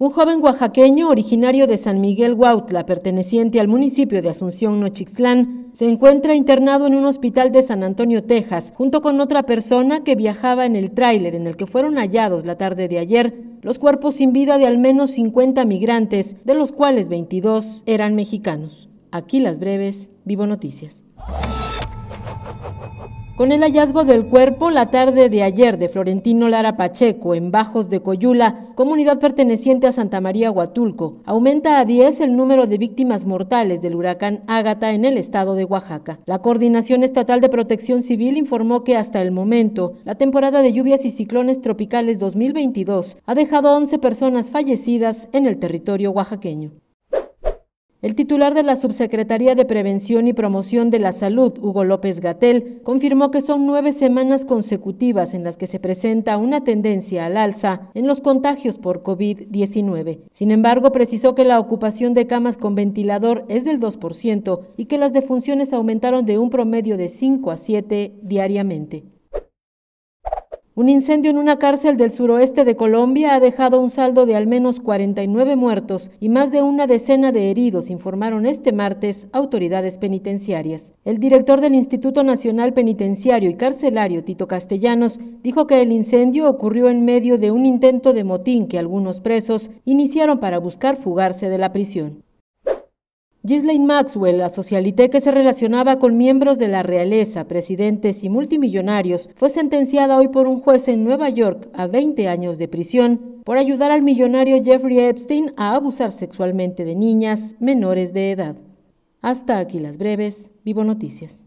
Un joven oaxaqueño originario de San Miguel Huautla, perteneciente al municipio de Asunción Nochixtlán, se encuentra internado en un hospital de San Antonio, Texas, junto con otra persona que viajaba en el tráiler en el que fueron hallados la tarde de ayer los cuerpos sin vida de al menos 50 migrantes, de los cuales 22 eran mexicanos. Aquí las breves, Vivo Noticias. Con el hallazgo del cuerpo la tarde de ayer de Florentino Lara Pacheco en Bajos de Coyula, comunidad perteneciente a Santa María Huatulco, aumenta a 10 el número de víctimas mortales del huracán Ágata en el estado de Oaxaca. La Coordinación Estatal de Protección Civil informó que hasta el momento la temporada de lluvias y ciclones tropicales 2022 ha dejado 11 personas fallecidas en el territorio oaxaqueño. El titular de la Subsecretaría de Prevención y Promoción de la Salud, Hugo López Gatel, confirmó que son nueve semanas consecutivas en las que se presenta una tendencia al alza en los contagios por COVID-19. Sin embargo, precisó que la ocupación de camas con ventilador es del 2% y que las defunciones aumentaron de un promedio de 5 a 7 diariamente. Un incendio en una cárcel del suroeste de Colombia ha dejado un saldo de al menos 49 muertos y más de una decena de heridos, informaron este martes autoridades penitenciarias. El director del Instituto Nacional Penitenciario y Carcelario, Tito Castellanos, dijo que el incendio ocurrió en medio de un intento de motín que algunos presos iniciaron para buscar fugarse de la prisión. Ghislaine Maxwell, la socialité que se relacionaba con miembros de la realeza, presidentes y multimillonarios, fue sentenciada hoy por un juez en Nueva York a 20 años de prisión por ayudar al millonario Jeffrey Epstein a abusar sexualmente de niñas menores de edad. Hasta aquí las breves, Vivo Noticias.